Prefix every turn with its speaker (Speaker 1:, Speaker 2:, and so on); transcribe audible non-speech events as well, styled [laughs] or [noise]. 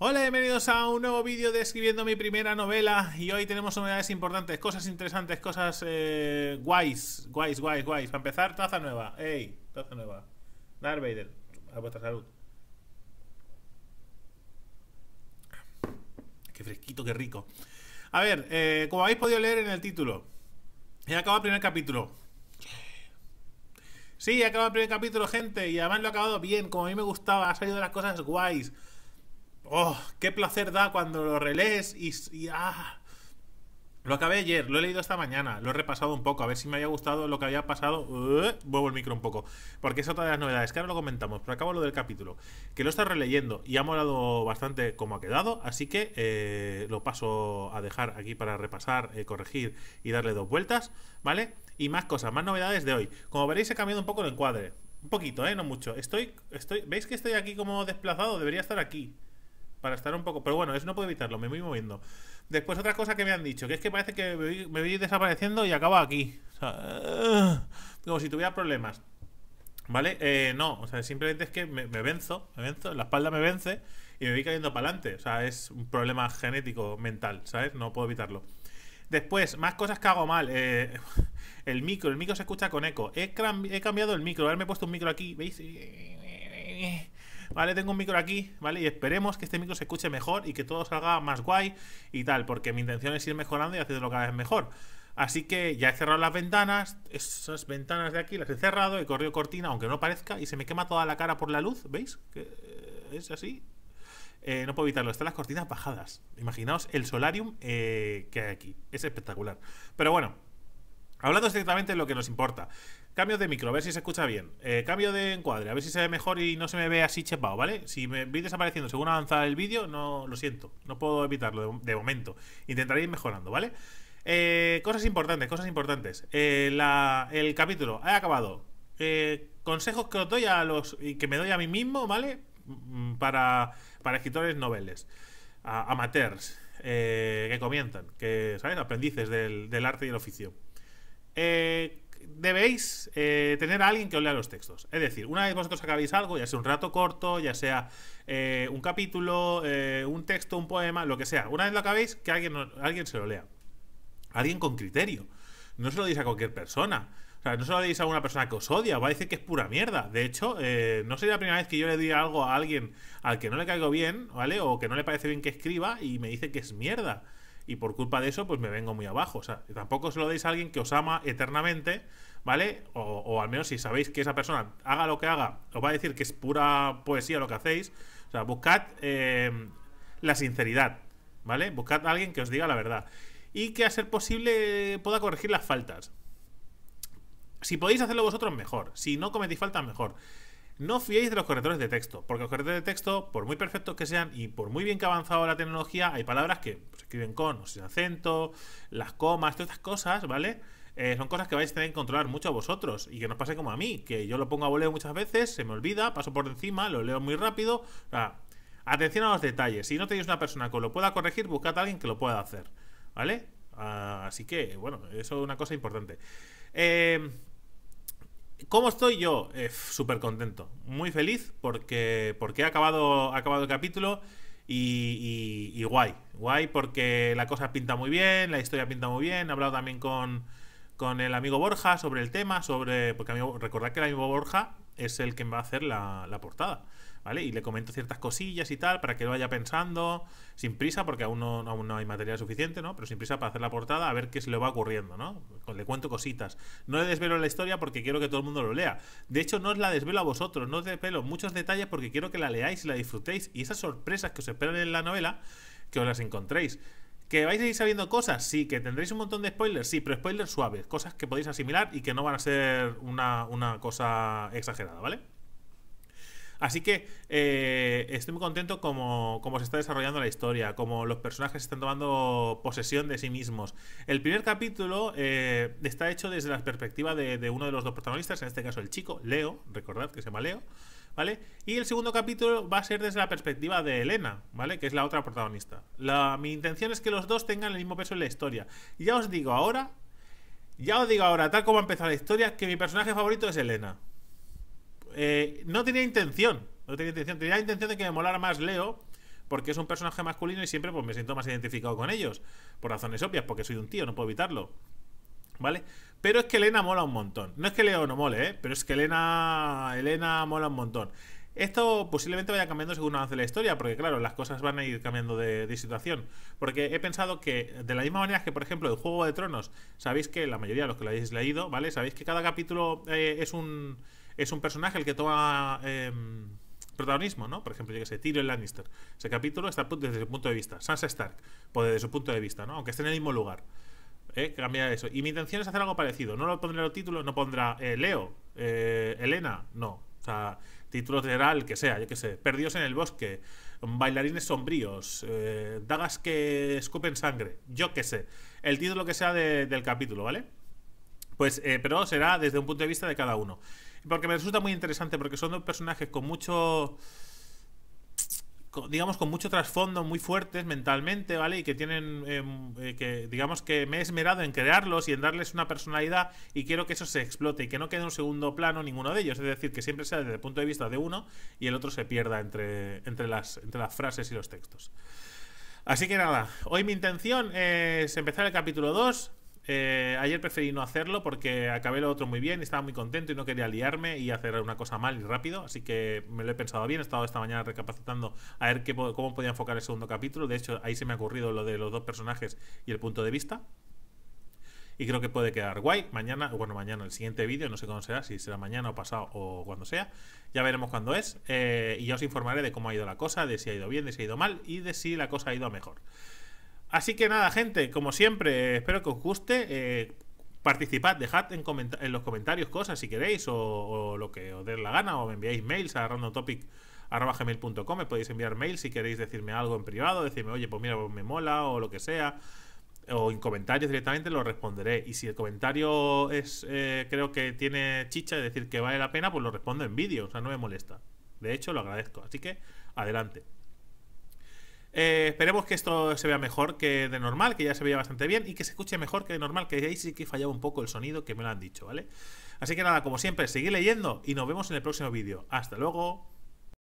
Speaker 1: Hola, bienvenidos a un nuevo vídeo de escribiendo mi primera novela y hoy tenemos novedades importantes, cosas interesantes, cosas eh, guays, guays, guays, guays. Para empezar, taza nueva, ey, taza nueva. Darth a vuestra salud. Qué fresquito, qué rico. A ver, eh, como habéis podido leer en el título, He acabado el primer capítulo. Sí, he acabado el primer capítulo, gente, y además lo he acabado bien, como a mí me gustaba, ha salido de las cosas guays. ¡Oh! ¡Qué placer da cuando lo relees y, ah. Lo acabé ayer, lo he leído esta mañana, lo he repasado un poco, a ver si me había gustado lo que había pasado. Eh, vuelvo el micro un poco, porque es otra de las novedades, que ahora lo comentamos, pero acabo lo del capítulo, que lo he releyendo y ha molado bastante como ha quedado, así que eh, lo paso a dejar aquí para repasar, eh, corregir y darle dos vueltas, ¿vale? Y más cosas, más novedades de hoy. Como veréis, he cambiado un poco el encuadre, un poquito, ¿eh? No mucho. Estoy, estoy, ¿veis que estoy aquí como desplazado? Debería estar aquí para estar un poco. Pero bueno, eso no puedo evitarlo, me voy moviendo. Después, otra cosa que me han dicho, que es que parece que me voy, desapareciendo y acabo aquí. O sea, como si tuviera problemas. ¿Vale? Eh, no, o sea, simplemente es que me, venzo, me venzo, la espalda me vence y me voy cayendo para adelante. O sea, es un problema genético, mental, ¿sabes? No puedo evitarlo. Después, más cosas que hago mal. Eh, [laughs] el micro, el micro se escucha con eco. He, cambiado el micro, ver, me he puesto un micro aquí, ¿veis? ¿vale? Tengo un micro aquí, ¿vale? Y esperemos que este micro se escuche mejor y que todo salga más guay y tal, porque mi intención es ir mejorando y hacerlo cada vez mejor. Así que ya he cerrado las ventanas, esas ventanas de aquí las he cerrado, he corrido cortina, aunque no parezca, y se me quema toda la cara por la luz, ¿veis? Que eh, es así. Eh, no puedo evitarlo, están las cortinas bajadas. Imaginaos el solarium eh, que hay aquí, es espectacular. Pero bueno, Hablando estrictamente de lo que nos importa. Cambio de micro, a ver si se escucha bien. Eh, cambio de encuadre, a ver si se ve mejor y no se me ve así Chepao, ¿vale? Si me vi desapareciendo según avanza el vídeo, no lo siento. No puedo evitarlo de, momento. Intentaré ir mejorando, ¿vale? Eh, cosas importantes, cosas importantes. Eh, el capítulo ha acabado. consejos que os doy a los. y que me doy a mí mismo, ¿vale? Mm, para, escritores noveles. amateurs. que comienzan. Que, saben, Aprendices del, del arte y el oficio eh, debéis eh, tener a alguien que os lea los textos. Es decir, una vez vosotros acabéis algo, ya sea un rato corto, ya sea eh, un capítulo, eh, un texto, un poema, lo que sea, una vez lo acabéis, que alguien, alguien se lo lea. Alguien con criterio. No se lo deis a cualquier persona. O sea, no se lo deis a una persona que os odia, va a decir que es pura mierda. De hecho, no sería la primera vez que yo le doy algo a alguien al que no le caigo bien, ¿vale? O que no le parece bien que escriba y me dice que es mierda y por culpa de eso, pues me vengo muy abajo. O sea, tampoco se lo deis a alguien que os ama eternamente, ¿vale? O, al menos si sabéis que esa persona haga lo que haga, os va a decir que es pura poesía lo que hacéis. O sea, buscad eh, la sinceridad, ¿vale? Buscad a alguien que os diga la verdad. Y que a ser posible pueda corregir las faltas. Si podéis hacerlo vosotros, mejor. Si no cometéis faltas, mejor. No fiéis de los correctores de texto, porque los correctores de texto, por muy perfectos que sean y por muy bien que ha avanzado la tecnología, hay palabras que se escriben con o sin acento, las comas, todas estas cosas, ¿vale? Eh, son cosas que vais a tener que controlar mucho a vosotros y que no pase como a mí, que yo lo pongo a voleo muchas veces, se me olvida, paso por encima, lo leo muy rápido. O atención a los detalles. Si no tenéis una persona que lo pueda corregir, buscad a alguien que lo pueda hacer, ¿vale? Ah, así que, bueno, eso es una cosa importante. Eh, ¿Cómo estoy yo? Eh, Súper contento, muy feliz porque, porque ha, acabado, acabado el capítulo y, guay. Guay porque la cosa pinta muy bien, la historia pinta muy bien. He hablado también con, con el amigo Borja sobre el tema, sobre porque recordad que el amigo Borja es el que va a hacer la, portada, ¿vale? Y le comento ciertas cosillas y tal para que lo vaya pensando sin prisa, porque aún no, aún no hay material suficiente, ¿no? Pero sin prisa para hacer la portada, a ver qué se le va ocurriendo, ¿no? Le cuento cositas. No le desvelo la historia porque quiero que todo el mundo lo lea. De hecho, no os la desvelo a vosotros, no os desvelo muchos detalles porque quiero que la leáis y la disfrutéis. Y esas sorpresas que os esperan en la novela, que os las encontréis. ¿Que vais a ir sabiendo cosas? Sí, que tendréis un montón de spoilers, sí, pero spoilers suaves, cosas que podéis asimilar y que no van a ser una, una cosa exagerada, ¿vale? Así que eh, estoy muy contento como, se está desarrollando la historia, como los personajes están tomando posesión de sí mismos. El primer capítulo eh, está hecho desde la perspectiva de, uno de los dos protagonistas, en este caso el chico, Leo, recordad que se llama Leo. ¿Vale? Y el segundo capítulo va a ser desde la perspectiva de Elena, ¿vale? Que es la otra protagonista. mi intención es que los dos tengan el mismo peso en la historia. Y ya os digo ahora, ya os digo ahora, tal como ha empezado la historia, que mi personaje favorito es Elena. Eh, no tenía intención. No tenía intención. Tenía intención de que me molara más Leo. Porque es un personaje masculino y siempre pues, me siento más identificado con ellos. Por razones obvias, porque soy un tío, no puedo evitarlo. ¿Vale? Pero es que Elena mola un montón. No es que Leo no mole, ¿eh? Pero es que Elena. Elena mola un montón. Esto posiblemente vaya cambiando según avance la historia, porque claro, las cosas van a ir cambiando de, situación. Porque he pensado que, de la misma manera que, por ejemplo, el Juego de Tronos, sabéis que la mayoría de los que lo habéis leído, ¿vale? Sabéis que cada capítulo eh, es un es un personaje el que toma em, protagonismo, ¿no? Por ejemplo, yo que sé, Tyrion Lannister. Ese capítulo está desde su punto de vista. Sansa Stark, pues desde su punto de vista, ¿no? Aunque esté en el mismo lugar. ¿eh? Cambiar eso. Y mi intención es hacer algo parecido. No lo pondré en los no pondrá eh, Leo, eh, Elena, no. O sea, Título general que sea, yo que sé. Perdidos en el bosque, bailarines sombríos, eh, dagas que escupen sangre, yo que sé. El título que sea del capítulo, ¿vale? Pues, eh, pero será desde un punto de vista de cada uno. Porque me resulta muy interesante, porque son dos personajes con mucho. digamos, con mucho trasfondo, muy fuertes mentalmente, ¿vale? Y que tienen. Em, eh, que Digamos que me he esmerado en crearlos y en darles una personalidad, y quiero que eso se explote y que no quede un segundo plano ninguno de ellos. Es decir, que siempre sea desde el punto de vista de uno y el otro se pierda entre, entre, las, entre las frases y los textos. Así que nada, hoy mi intención es empezar el capítulo 2 eh, ayer preferí no hacerlo porque acabé lo otro muy bien, estaba muy contento y no quería liarme y hacer una cosa mal y rápido, así que me lo he pensado bien, he estado esta mañana recapacitando a ver qué, cómo podía enfocar el segundo capítulo, de hecho ahí se me ha ocurrido lo de los dos personajes y el punto de vista. Y creo que puede quedar guay. Mañana, bueno, mañana el siguiente vídeo, no sé cuándo será, si será mañana o pasado o cuando sea. Ya veremos cuándo es. Eh, y ya os informaré de cómo ha ido la cosa, de si ha ido bien, de si ha ido mal y de si la cosa ha ido a mejor. Así que nada, gente, como siempre, espero que os guste. Eh, participad, dejad en, los comentarios cosas si queréis, o, lo que os dé la gana, o me enviáis mails a randomtopic.com, me podéis enviar mails si queréis decirme algo en privado, decirme, oye, pues mira, pues me mola, o lo que sea, o en comentarios directamente lo responderé. Y si el comentario es, eh, creo que tiene chicha, de decir, que vale la pena, pues lo respondo en vídeo, o sea, no me molesta. De hecho, lo agradezco. Así que, adelante. Eh, esperemos que esto se vea mejor que de normal, que ya se veía bastante bien y que se escuche mejor que de normal, que ahí sí que fallaba un poco el sonido que me lo han dicho, ¿vale? Así que nada, como siempre, seguid leyendo y nos vemos en el próximo vídeo. Hasta luego.